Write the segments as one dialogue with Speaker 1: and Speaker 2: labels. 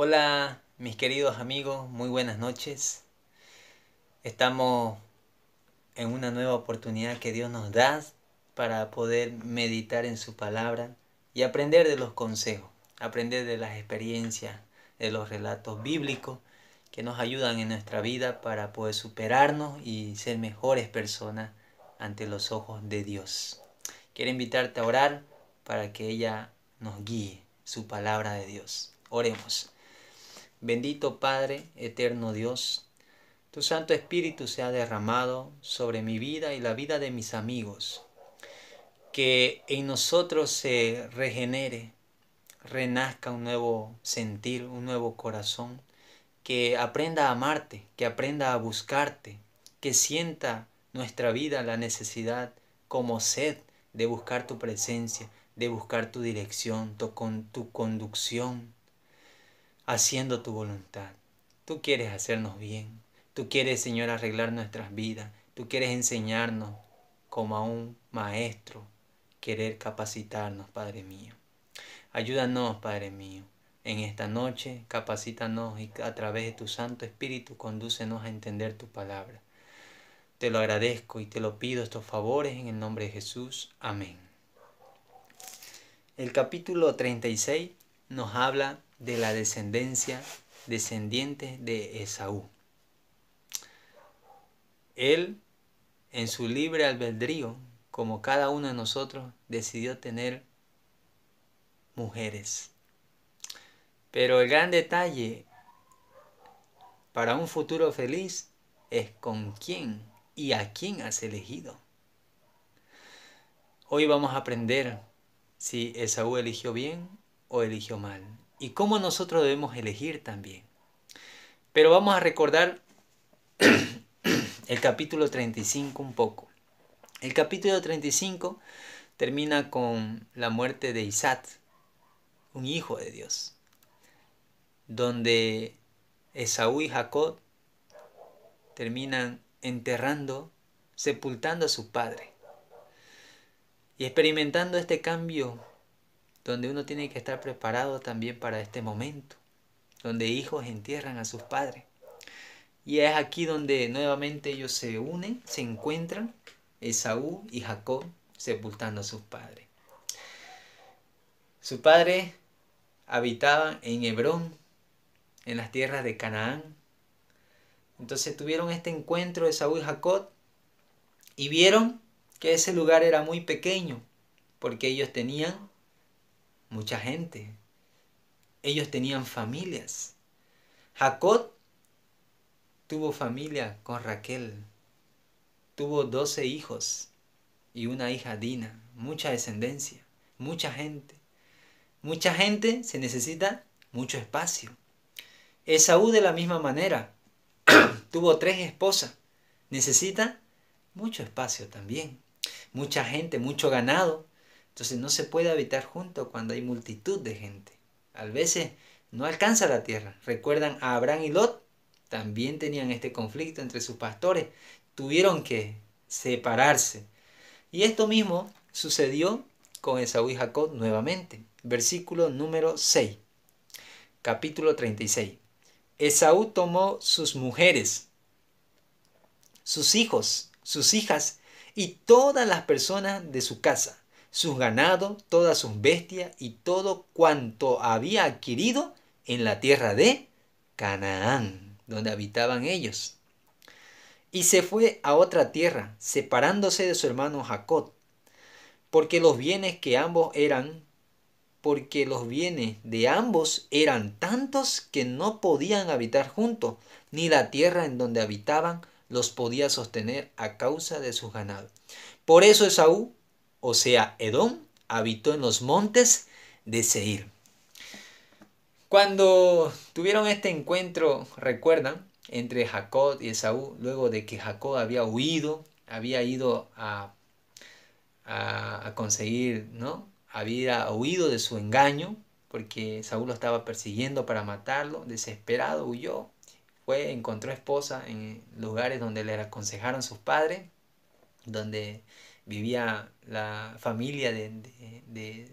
Speaker 1: Hola mis queridos amigos, muy buenas noches. Estamos en una nueva oportunidad que Dios nos da para poder meditar en su palabra y aprender de los consejos, aprender de las experiencias, de los relatos bíblicos que nos ayudan en nuestra vida para poder superarnos y ser mejores personas ante los ojos de Dios. Quiero invitarte a orar para que ella nos guíe su palabra de Dios. Oremos. Bendito Padre, eterno Dios, tu Santo Espíritu se ha derramado sobre mi vida y la vida de mis amigos. Que en nosotros se regenere, renazca un nuevo sentir, un nuevo corazón. Que aprenda a amarte, que aprenda a buscarte, que sienta nuestra vida la necesidad como sed de buscar tu presencia, de buscar tu dirección, tu, tu conducción haciendo tu voluntad. Tú quieres hacernos bien. Tú quieres, Señor, arreglar nuestras vidas. Tú quieres enseñarnos como a un maestro, querer capacitarnos, Padre mío. Ayúdanos, Padre mío. En esta noche, capacítanos y a través de tu Santo Espíritu, condúcenos a entender tu palabra. Te lo agradezco y te lo pido estos favores en el nombre de Jesús. Amén. El capítulo 36 nos habla de la descendencia descendiente de Esaú. Él, en su libre albedrío, como cada uno de nosotros, decidió tener mujeres. Pero el gran detalle para un futuro feliz es con quién y a quién has elegido. Hoy vamos a aprender si Esaú eligió bien o eligió mal y cómo nosotros debemos elegir también. Pero vamos a recordar el capítulo 35 un poco. El capítulo 35 termina con la muerte de Isaac, un hijo de Dios, donde Esaú y Jacob terminan enterrando, sepultando a su padre y experimentando este cambio donde uno tiene que estar preparado también para este momento, donde hijos entierran a sus padres. Y es aquí donde nuevamente ellos se unen, se encuentran, Esaú y Jacob sepultando a sus padres. su padre habitaba en Hebrón, en las tierras de Canaán. Entonces tuvieron este encuentro Esaú y Jacob y vieron que ese lugar era muy pequeño porque ellos tenían mucha gente. Ellos tenían familias. Jacob tuvo familia con Raquel. Tuvo doce hijos y una hija Dina. Mucha descendencia, mucha gente. Mucha gente se necesita mucho espacio. Esaú de la misma manera tuvo tres esposas. Necesita mucho espacio también. Mucha gente, mucho ganado. Entonces no se puede habitar junto cuando hay multitud de gente. A veces no alcanza la tierra. Recuerdan a Abraham y Lot, también tenían este conflicto entre sus pastores. Tuvieron que separarse. Y esto mismo sucedió con Esaú y Jacob nuevamente. Versículo número 6, capítulo 36. Esaú tomó sus mujeres, sus hijos, sus hijas y todas las personas de su casa sus ganados, todas sus bestias y todo cuanto había adquirido en la tierra de Canaán, donde habitaban ellos. Y se fue a otra tierra, separándose de su hermano Jacob, porque los bienes que ambos eran, porque los bienes de ambos eran tantos que no podían habitar juntos, ni la tierra en donde habitaban los podía sostener a causa de sus ganados. Por eso Esaú o sea, Edom, habitó en los montes de Seir. Cuando tuvieron este encuentro, recuerdan, entre Jacob y Esaú, luego de que Jacob había huido, había ido a, a, conseguir, ¿no? Había huido de su engaño, porque Saúl lo estaba persiguiendo para matarlo, desesperado huyó, fue, encontró esposa en lugares donde le aconsejaron sus padres, donde vivía la familia de,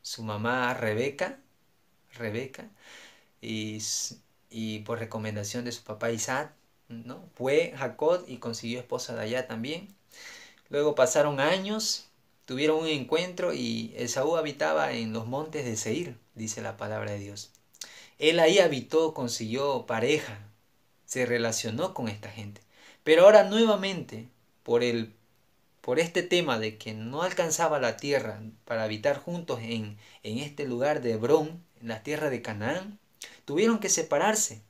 Speaker 1: su mamá Rebeca, Rebeca, y, por recomendación de su papá Isaac, ¿no? fue Jacob y consiguió esposa de allá también. Luego pasaron años, tuvieron un encuentro y Esaú habitaba en los montes de Seir, dice la palabra de Dios. Él ahí habitó, consiguió pareja, se relacionó con esta gente. Pero ahora nuevamente, por el por este tema de que no alcanzaba la tierra para habitar juntos en, este lugar de Hebrón, en la tierra de Canaán, tuvieron que separarse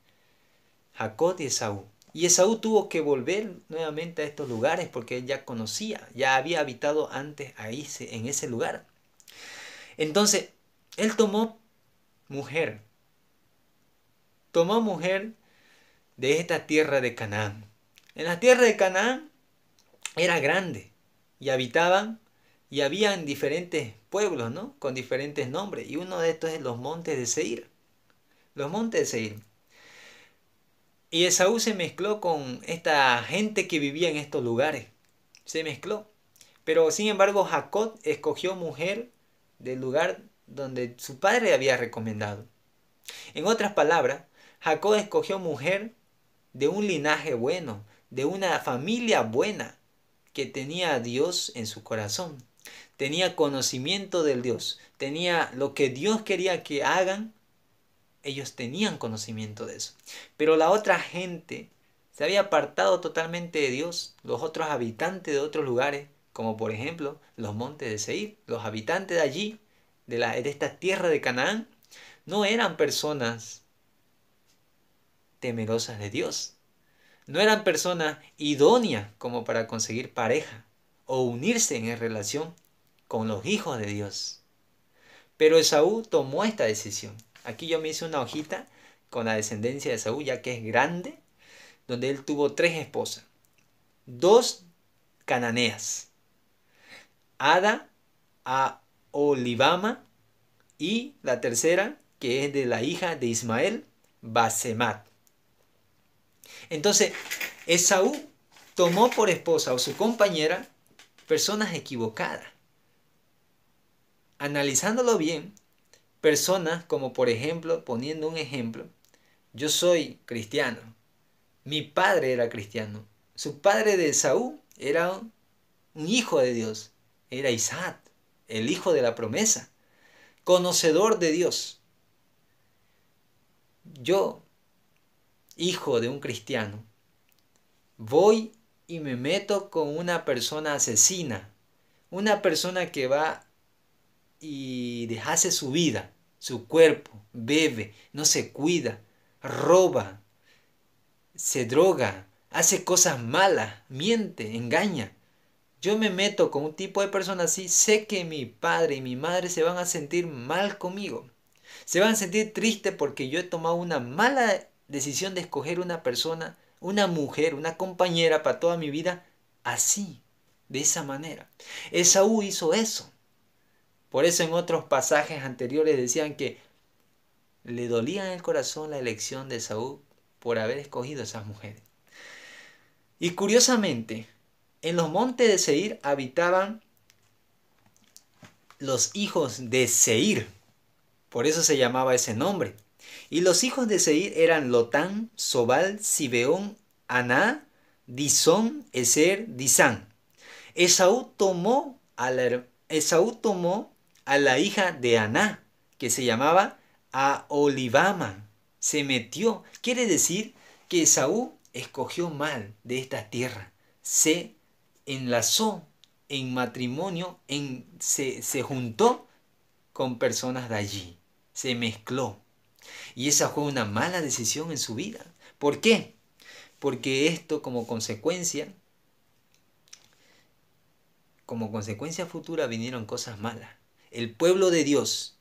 Speaker 1: Jacob y Esaú. Y Esaú tuvo que volver nuevamente a estos lugares porque él ya conocía, ya había habitado antes ahí en ese lugar. Entonces, él tomó mujer, tomó mujer de esta tierra de Canaán. En la tierra de Canaán era grande, y habitaban y habían diferentes pueblos, ¿no? Con diferentes nombres. Y uno de estos es los montes de Seir. Los montes de Seir. Y Esaú se mezcló con esta gente que vivía en estos lugares. Se mezcló. Pero sin embargo Jacob escogió mujer del lugar donde su padre había recomendado. En otras palabras, Jacob escogió mujer de un linaje bueno, de una familia buena, que tenía a Dios en su corazón. Tenía conocimiento del Dios. Tenía lo que Dios quería que hagan. Ellos tenían conocimiento de eso. Pero la otra gente se había apartado totalmente de Dios. Los otros habitantes de otros lugares, como por ejemplo los montes de Seir, los habitantes de allí, de, de esta tierra de Canaán, no eran personas temerosas de Dios no eran personas idóneas como para conseguir pareja o unirse en relación con los hijos de Dios. Pero Esaú tomó esta decisión. Aquí yo me hice una hojita con la descendencia de Esaú, ya que es grande, donde él tuvo tres esposas, dos cananeas, Ada, a Olivama, y la tercera, que es de la hija de Ismael, Basemat. Entonces, Esaú tomó por esposa o su compañera personas equivocadas. Analizándolo bien, personas como por ejemplo, poniendo un ejemplo, yo soy cristiano, mi padre era cristiano, su padre de Esaú era un hijo de Dios, era Isaac, el hijo de la promesa, conocedor de Dios. Yo hijo de un cristiano, voy y me meto con una persona asesina, una persona que va y deshace su vida, su cuerpo, bebe, no se cuida, roba, se droga, hace cosas malas, miente, engaña. Yo me meto con un tipo de persona así, sé que mi padre y mi madre se van a sentir mal conmigo. Se van a sentir tristes porque yo he tomado una mala decisión de escoger una persona, una mujer, una compañera para toda mi vida, así, de esa manera. Esaú hizo eso. Por eso en otros pasajes anteriores decían que le dolía en el corazón la elección de Esaú por haber escogido a esas mujeres. Y curiosamente, en los montes de Seir habitaban los hijos de Seir. Por eso se llamaba ese nombre. Y los hijos de Seir eran Lotán, Sobal, Sibeón, Aná, Disón, Eser, Disán. Esaú tomó a la, tomó a la hija de Aná, que se llamaba Aolibama. Se metió. Quiere decir que Esaú escogió mal de esta tierra. Se enlazó en matrimonio, en, se juntó con personas de allí. Se mezcló. Y esa fue una mala decisión en su vida. ¿Por qué? Porque esto como consecuencia, como consecuencia futura vinieron cosas malas. El pueblo de Dios,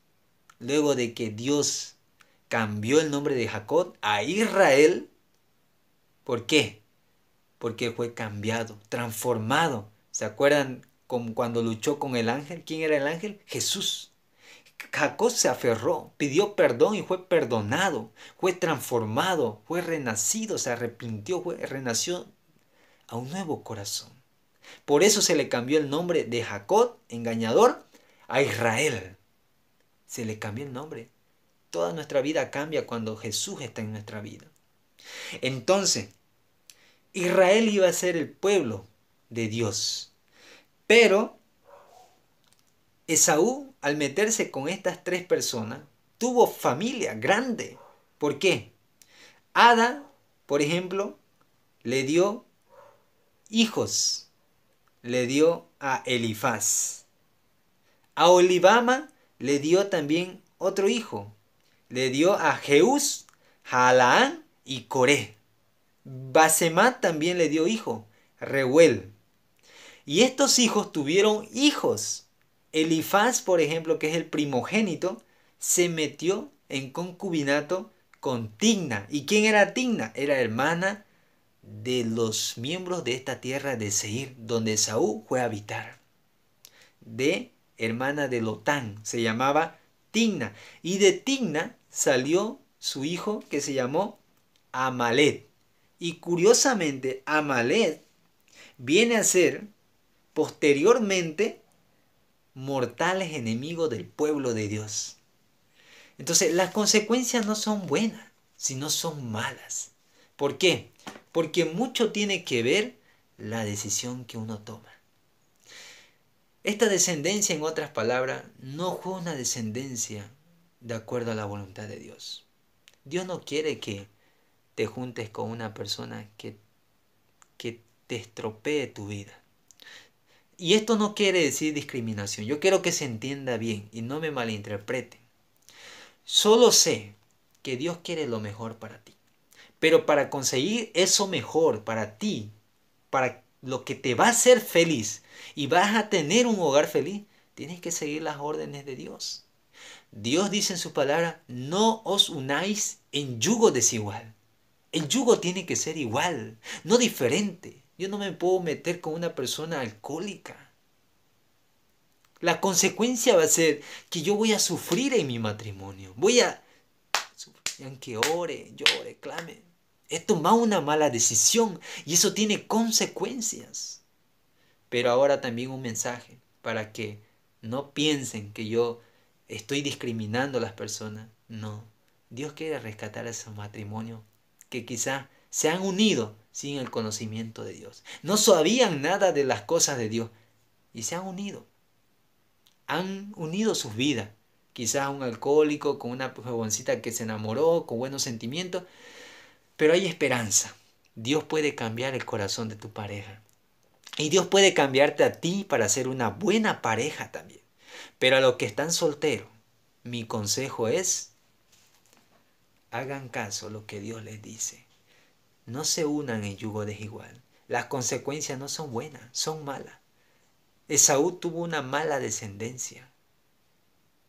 Speaker 1: luego de que Dios cambió el nombre de Jacob a Israel, ¿por qué? Porque fue cambiado, transformado. ¿Se acuerdan cuando luchó con el ángel? ¿Quién era el ángel? Jesús. Jacob se aferró, pidió perdón y fue perdonado, fue transformado, fue renacido, se arrepintió, fue, renació a un nuevo corazón. Por eso se le cambió el nombre de Jacob, engañador, a Israel. Se le cambió el nombre. Toda nuestra vida cambia cuando Jesús está en nuestra vida. Entonces, Israel iba a ser el pueblo de Dios. Pero Esaú, al meterse con estas tres personas, tuvo familia grande. ¿Por qué? Ada, por ejemplo, le dio hijos. Le dio a Elifaz. A Olivama le dio también otro hijo. Le dio a Jeús, Jalaán y Coré. Basemá también le dio hijo, Reuel. Y estos hijos tuvieron hijos. Elifaz, por ejemplo, que es el primogénito, se metió en concubinato con Tigna. ¿Y quién era Tigna? Era hermana de los miembros de esta tierra de Seir, donde Saúl fue a habitar. De hermana de Lotán, se llamaba Tigna. Y de Tigna salió su hijo que se llamó Amalet. Y curiosamente, Amalet viene a ser posteriormente mortales enemigos del pueblo de Dios. Entonces, las consecuencias no son buenas, sino son malas. ¿Por qué? Porque mucho tiene que ver la decisión que uno toma. Esta descendencia, en otras palabras, no fue una descendencia de acuerdo a la voluntad de Dios. Dios no quiere que te juntes con una persona que, que te estropee tu vida. Y esto no quiere decir discriminación. Yo quiero que se entienda bien y no me malinterpreten. Solo sé que Dios quiere lo mejor para ti. Pero para conseguir eso mejor para ti, para lo que te va a hacer feliz y vas a tener un hogar feliz, tienes que seguir las órdenes de Dios. Dios dice en su palabra, no os unáis en yugo desigual. El yugo tiene que ser igual, no diferente. Yo no me puedo meter con una persona alcohólica. La consecuencia va a ser que yo voy a sufrir en mi matrimonio. Voy a... Aunque ore, llore, clame. He tomado una mala decisión y eso tiene consecuencias. Pero ahora también un mensaje para que no piensen que yo estoy discriminando a las personas. No. Dios quiere rescatar a esos matrimonios que quizás se han unido sin el conocimiento de Dios. No sabían nada de las cosas de Dios y se han unido. Han unido sus vidas. Quizás un alcohólico con una jovencita que se enamoró, con buenos sentimientos. Pero hay esperanza. Dios puede cambiar el corazón de tu pareja. Y Dios puede cambiarte a ti para ser una buena pareja también. Pero a los que están solteros, mi consejo es, hagan caso a lo que Dios les dice. No se unan en yugo desigual. Las consecuencias no son buenas, son malas. Esaú tuvo una mala descendencia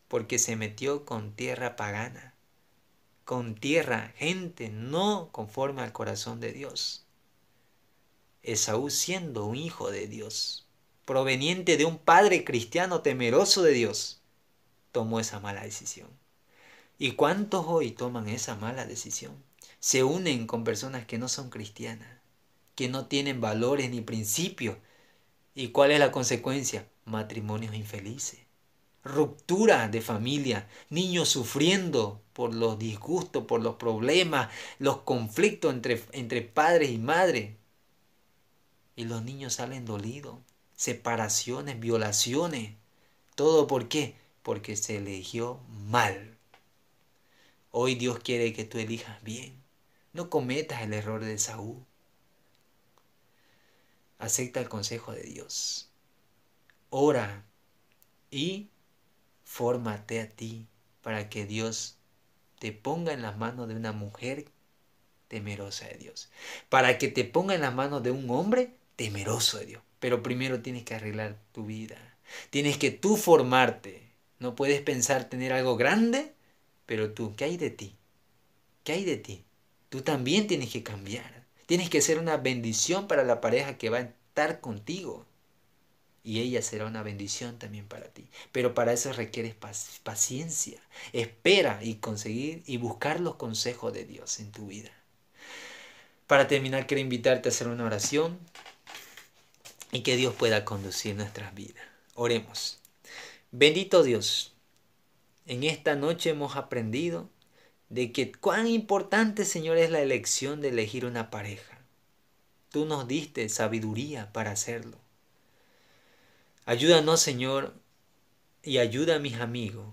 Speaker 1: porque se metió con tierra pagana, con tierra, gente no conforme al corazón de Dios. Esaú siendo un hijo de Dios, proveniente de un padre cristiano temeroso de Dios, tomó esa mala decisión. ¿Y cuántos hoy toman esa mala decisión? se unen con personas que no son cristianas, que no tienen valores ni principios. ¿Y cuál es la consecuencia? Matrimonios infelices, ruptura de familia, niños sufriendo por los disgustos, por los problemas, los conflictos entre, entre padres y madres. Y los niños salen dolidos, separaciones, violaciones. ¿Todo por qué? Porque se eligió mal. Hoy Dios quiere que tú elijas bien. No cometas el error de Saúl. Acepta el consejo de Dios. Ora y fórmate a ti para que Dios te ponga en las manos de una mujer temerosa de Dios. Para que te ponga en las manos de un hombre temeroso de Dios. Pero primero tienes que arreglar tu vida. Tienes que tú formarte. No puedes pensar tener algo grande, pero tú, ¿qué hay de ti? ¿Qué hay de ti? Tú también tienes que cambiar. Tienes que ser una bendición para la pareja que va a estar contigo. Y ella será una bendición también para ti. Pero para eso requieres paciencia. Espera y conseguir y buscar los consejos de Dios en tu vida. Para terminar, quiero invitarte a hacer una oración y que Dios pueda conducir nuestras vidas. Oremos. Bendito Dios, en esta noche hemos aprendido de que cuán importante, Señor, es la elección de elegir una pareja. Tú nos diste sabiduría para hacerlo. Ayúdanos, Señor, y ayuda a mis amigos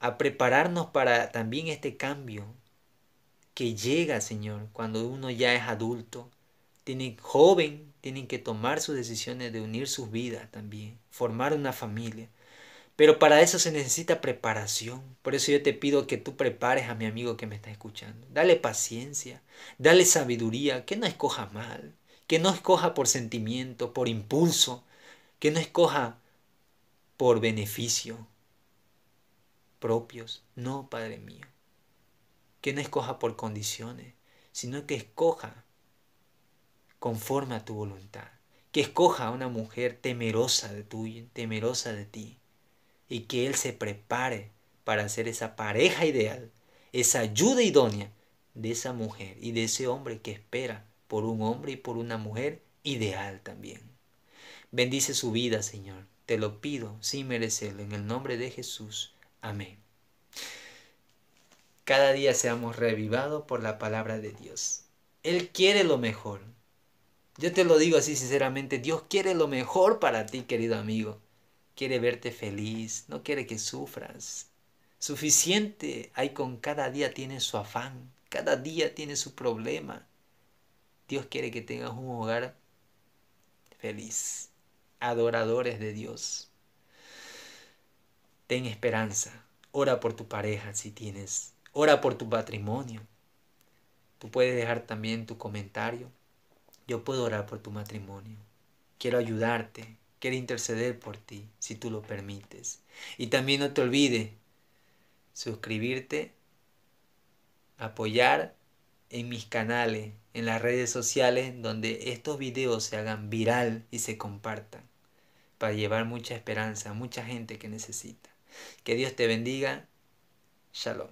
Speaker 1: a prepararnos para también este cambio que llega, Señor, cuando uno ya es adulto. Tiene, joven, tienen que tomar sus decisiones de unir sus vidas también, formar una familia. Pero para eso se necesita preparación. Por eso yo te pido que tú prepares a mi amigo que me está escuchando. Dale paciencia, dale sabiduría, que no escoja mal, que no escoja por sentimiento, por impulso, que no escoja por beneficio propios. No, Padre mío. Que no escoja por condiciones, sino que escoja conforme a tu voluntad. Que escoja a una mujer temerosa de, ti, temerosa de ti y que Él se prepare para ser esa pareja ideal, esa ayuda idónea de esa mujer y de ese hombre que espera por un hombre y por una mujer ideal también. Bendice su vida, Señor. Te lo pido sin merecerlo. En el nombre de Jesús. Amén. Cada día seamos revivados por la palabra de Dios. Él quiere lo mejor. Yo te lo digo así sinceramente, Dios quiere lo mejor para ti, querido amigo quiere verte feliz, no quiere que sufras. Suficiente hay con cada día tiene su afán, cada día tiene su problema. Dios quiere que tengas un hogar feliz, adoradores de Dios. Ten esperanza, ora por tu pareja si tienes, ora por tu patrimonio. Tú puedes dejar también tu comentario. Yo puedo orar por tu matrimonio. Quiero ayudarte, Quiero interceder por ti, si tú lo permites. Y también no te olvides suscribirte, apoyar en mis canales, en las redes sociales, donde estos videos se hagan viral y se compartan, para llevar mucha esperanza a mucha gente que necesita. Que Dios te bendiga. Shalom.